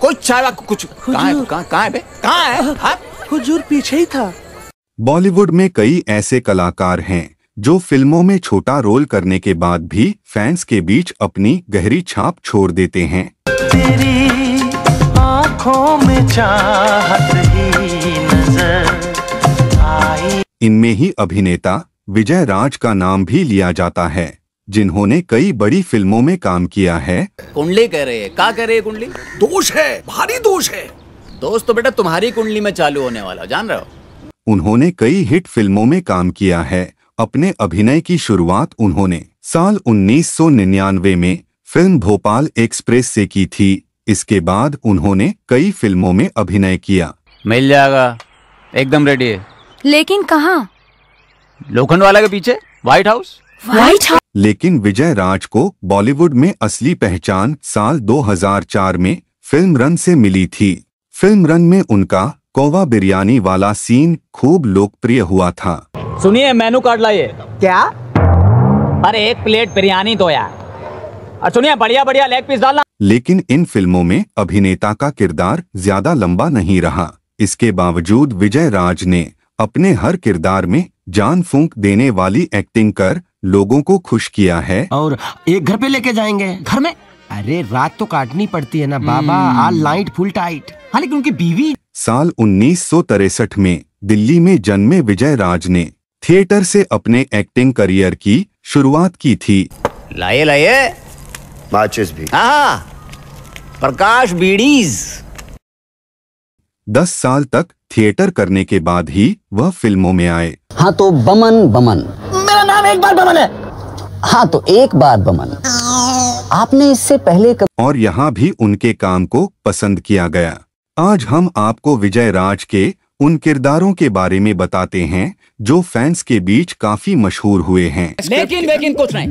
कोई चाय कुछ कहाँ है कहाँ है बे कहाँ है आप हाँ? हुजूर पीछे ही था बॉलीवुड में कई ऐसे कलाकार हैं जो फिल्मों में छोटा रोल करने के बाद भी फैंस के बीच अपनी गहरी छाप छोड़ देते हैं तेरी आँखों में चाहत ही नजर आई इनमें ही अभिनेता विजय राज का नाम भी लिया जाता है जिन्होंने कई बड़ी फिल्मों में काम किया है कुंडली कह रहे हैं क्या कह रहे हैं कुंडली दोष है भारी दोष है दोस्त तो बेटा तुम्हारी कुंडली में चालू होने वाला जान रहे हो उन्होंने कई हिट फिल्मों में काम किया है अपने अभिनय की शुरुआत उन्होंने साल 1999 में फिल्म भोपाल एक्सप्रेस से की थी इसके बाद उन्होंने कई फिल्मों में अभिनय किया मिल जाएगा एकदम रेडी है लेकिन कहाँ लोखंड वाला के पीछे व्हाइट हाउस व्हाइट हाउस लेकिन विजय राज को बॉलीवुड में असली पहचान साल 2004 में फिल्म रन से मिली थी फिल्म रन में उनका कोवा बिरयानी वाला सीन खूब लोकप्रिय हुआ था सुनिए मेनू कार्ड लाइए क्या अरे एक प्लेट बिरयानी दो यार और सुनिए बढ़िया बढ़िया लेग पीस डालना लेकिन इन फिल्मों में अभिनेता का किरदार ज्यादा लंबा नहीं रहा इसके बावजूद विजय राज ने अपने हर किरदार में जान फूंक देने वाली एक्टिंग कर लोगों को खुश किया है और एक घर पे लेके जाएंगे घर में अरे रात तो काटनी पड़ती है ना बाबा हम्म। आल लाइट फुल टाइट हाँ लेकिन उनकी बीवी साल उन्नीस में दिल्ली में जन्मे विजय राज ने थिएटर से अपने एक्टिंग करियर की शुरुआत की थी लाए लाए माचिस भी हाँ, हाँ प्रकाश बीड़ीज दस साल तक थिएटर करने के बाद ही वह फिल्मों में आए हाँ तो बमन बमन नाम एक बार बमन है हाँ तो एक बार बमन आपने इससे पहले कब और यहाँ भी उनके काम को पसंद किया गया आज हम आपको विजय राज के उन किरदारों के बारे में बताते हैं जो फैंस के बीच काफी मशहूर हुए हैं लेकिन लेकिन कुछ नहीं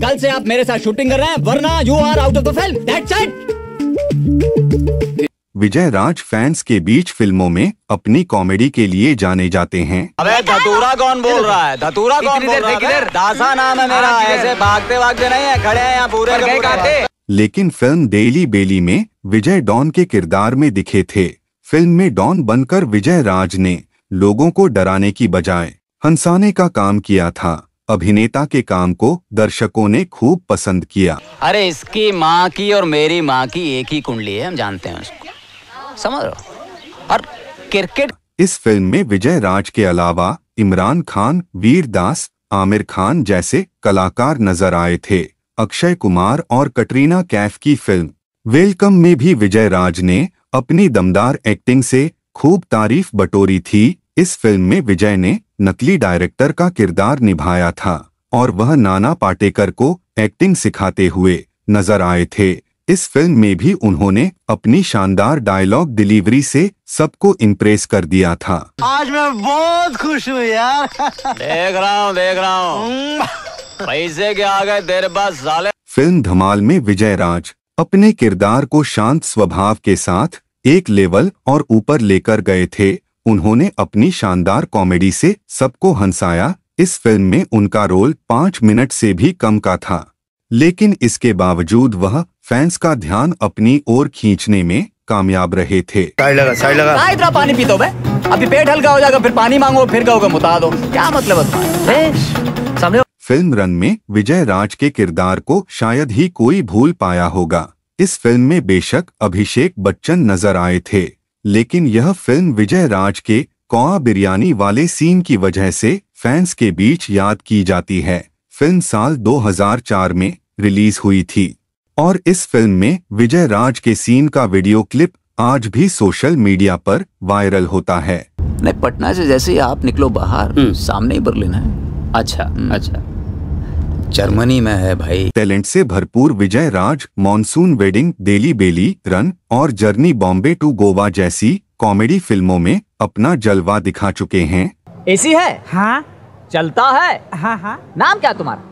कल से आप मेरे साथ शूटिंग कर रहे हैं वरना you are out of the film that's it Vijay Raaz fans के बीच फिल्मों में अपनी कॉमेडी के लिए जाने जाते हैं अबे धतूरा कौन बोल रहा है धतूरा कौन बोल रहा है दासा हम्म, नाम है मेरा हाँ, ऐसे भागते भागते नहीं है खड़े हैं यहाँ पूरे के लेकिन फिल्म डेली बेली में विजय डॉन के किरदार में दिखे थे फिल्म में डॉन बनकर विजय राज ने लोगों को डराने की बजाय हंसाने का काम किया था अभिनेता के काम को दर्शकों ने खूब पसंद किया अरे इसकी माँ की और मेरी माँ की एक ही कुंडली है हम जानते हैं उसको समझ रहे और क्रिकेट इस फिल्म में विजय राज के अलावा इमरान खान वीर दास आमिर खान जैसे कलाकार नजर आए थे अक्षय कुमार और कटरीना कैफ की फिल्म वेलकम में भी विजय राज ने अपनी दमदार एक्टिंग से खूब तारीफ बटोरी थी इस फिल्म में विजय ने नकली डायरेक्टर का किरदार निभाया था और वह नाना पाटेकर को एक्टिंग सिखाते हुए नजर आए थे इस फिल्म में भी उन्होंने अपनी शानदार डायलॉग डिलीवरी से सबको इम्प्रेस कर दिया था आज मैं बहुत खुश हूँ यार देख रहा हूँ देख रहा हूँ हम्म। पैसे के आ गए देर बाद साले फिल्म धमाल में विजय राज अपने किरदार को शांत स्वभाव के साथ एक लेवल और ऊपर लेकर गए थे उन्होंने अपनी शानदार कॉमेडी से सबको हंसाया इस फिल्म में उनका रोल पाँच मिनट से भी कम का था लेकिन इसके बावजूद वह फैंस का ध्यान अपनी ओर खींचने में कामयाब रहे थे लगा साइड लगा इतना पानी अभी पेट हल्का हो जाएगा फिर पानी मांगो फिर कहोगे क्या मतलब सामने फिल्म रन में विजय राज के किरदार को शायद ही कोई भूल पाया होगा इस फिल्म में बेशक अभिषेक बच्चन नजर आए थे लेकिन यह फिल्म विजय राज के कौआ बिरयानी वाले सीन की वजह से फैंस के बीच याद की जाती है फिल्म साल 2004 में रिलीज हुई थी और इस फिल्म में विजय राज के सीन का वीडियो क्लिप आज भी सोशल मीडिया पर वायरल होता है नहीं पटना से जैसे ही आप निकलो बाहर हम्म। सामने ही बर्लिन है अच्छा हम्म। अच्छा जर्मनी में है भाई टैलेंट से भरपूर Vijay Raaz Monsoon Wedding Delhi Belly Run और जर्नी बॉम्बे टू गोवा जैसी कॉमेडी फिल्मों में अपना जलवा दिखा चुके हैं ऐसी है हाँ चलता है हाँ हाँ नाम क्या तुम्हारा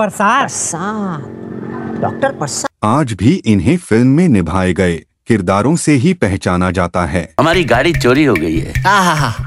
प्रसाद प्रसाद डॉक्टर आज भी इन्हें फिल्म में निभाए गए किरदारों से ही पहचाना जाता है हमारी गाड़ी चोरी हो गई है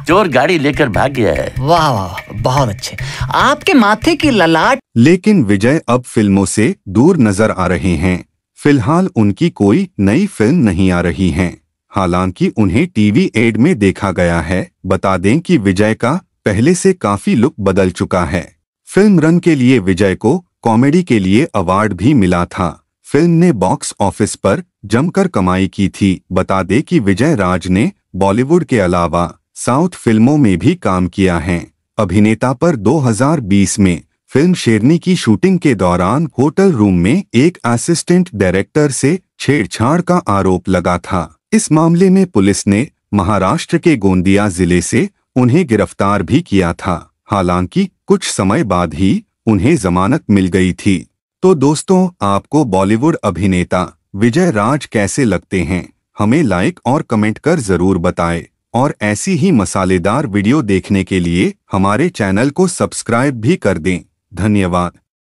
चोर गाड़ी लेकर भाग गया है वाह वाह बहुत अच्छे आपके माथे की ललाट लेकिन विजय अब फिल्मों से दूर नजर आ रहे हैं फिलहाल उनकी कोई नई फिल्म नहीं आ रही है हालांकि उन्हें टीवी एड में देखा गया है बता दें कि विजय का पहले से काफी लुक बदल चुका है फिल्म रन के लिए विजय को कॉमेडी के लिए अवार्ड भी मिला था फिल्म ने बॉक्स ऑफिस पर जमकर कमाई की थी बता दें कि विजय राज ने बॉलीवुड के अलावा साउथ फिल्मों में भी काम किया है अभिनेता पर 2020 में फिल्म शेरनी की शूटिंग के दौरान होटल रूम में एक असिस्टेंट डायरेक्टर से छेड़छाड़ का आरोप लगा था इस मामले में पुलिस ने महाराष्ट्र के गोंदिया जिले से उन्हें गिरफ्तार भी किया था हालांकि कुछ समय बाद ही उन्हें जमानत मिल गई थी तो दोस्तों आपको बॉलीवुड अभिनेता विजय राज कैसे लगते हैं हमें लाइक और कमेंट कर ज़रूर बताएं और ऐसी ही मसालेदार वीडियो देखने के लिए हमारे चैनल को सब्सक्राइब भी कर दें धन्यवाद